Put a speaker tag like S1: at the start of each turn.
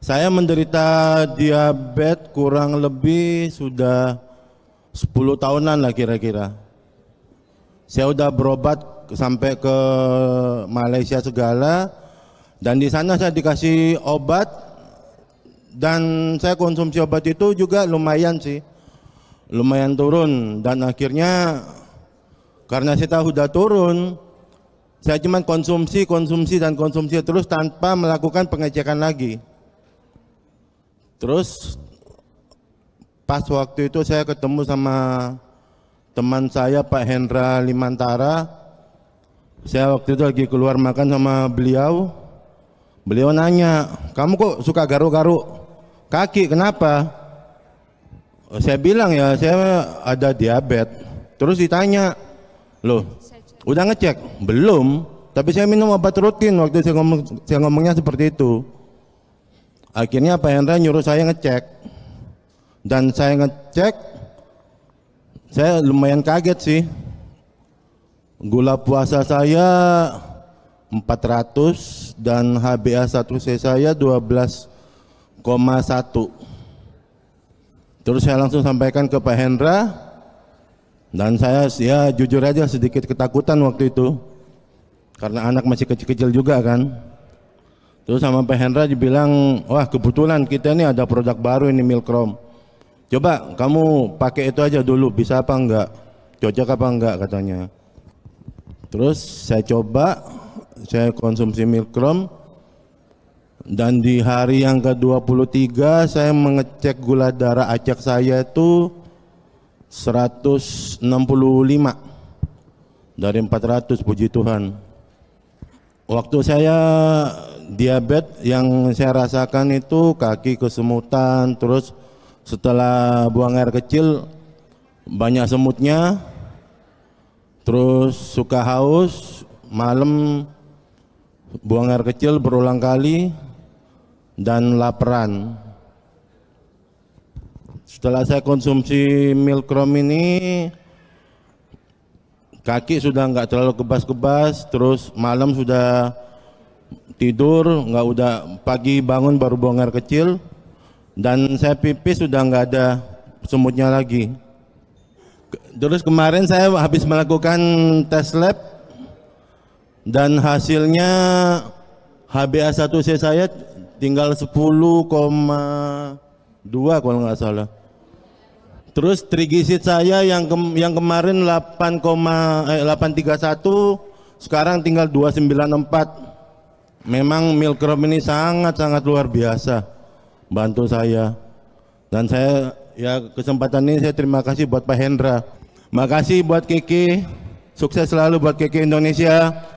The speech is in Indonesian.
S1: Saya menderita diabetes kurang lebih sudah 10 tahunan lah kira-kira. Saya udah berobat sampai ke Malaysia segala dan di sana saya dikasih obat dan saya konsumsi obat itu juga lumayan sih. Lumayan turun dan akhirnya karena saya tahu sudah turun, saya cuma konsumsi, konsumsi, dan konsumsi terus tanpa melakukan pengecekan lagi. Terus pas waktu itu saya ketemu sama teman saya Pak Hendra Limantara. Saya waktu itu lagi keluar makan sama beliau. Beliau nanya, "Kamu kok suka garuk-garuk kaki? Kenapa?" Saya bilang ya, saya ada diabetes. Terus ditanya, "Loh, udah ngecek?" "Belum." Tapi saya minum obat rutin waktu saya ngomong saya ngomongnya seperti itu. Akhirnya Pak Hendra nyuruh saya ngecek. Dan saya ngecek, saya lumayan kaget sih. Gula puasa saya 400 dan HbA1c saya 12,1. Terus saya langsung sampaikan ke Pak Hendra dan saya ya jujur aja sedikit ketakutan waktu itu karena anak masih kecil-kecil juga kan. Terus sama Pak Hendra dibilang, wah kebetulan kita ini ada produk baru ini Milkrom. Coba kamu pakai itu aja dulu, bisa apa enggak? Cocok apa enggak katanya. Terus saya coba, saya konsumsi Milkrom. Dan di hari yang ke-23 saya mengecek gula darah acak saya itu 165 dari 400 puji Tuhan. Waktu saya diabetes yang saya rasakan itu kaki kesemutan terus setelah buang air kecil banyak semutnya terus suka haus malam buang air kecil berulang kali dan laparan setelah saya konsumsi milkrom ini kaki sudah nggak terlalu kebas-kebas terus malam sudah tidur nggak udah pagi bangun baru buang air kecil dan saya pipis sudah nggak ada semutnya lagi terus kemarin saya habis melakukan tes lab dan hasilnya HbA1c saya tinggal 10,2 kalau nggak salah Terus trigisit saya yang ke, yang kemarin 8, eh, 831 sekarang tinggal 294 memang Milkrop ini sangat-sangat luar biasa bantu saya dan saya ya kesempatan ini saya terima kasih buat Pak Hendra makasih buat Kiki sukses selalu buat Kiki Indonesia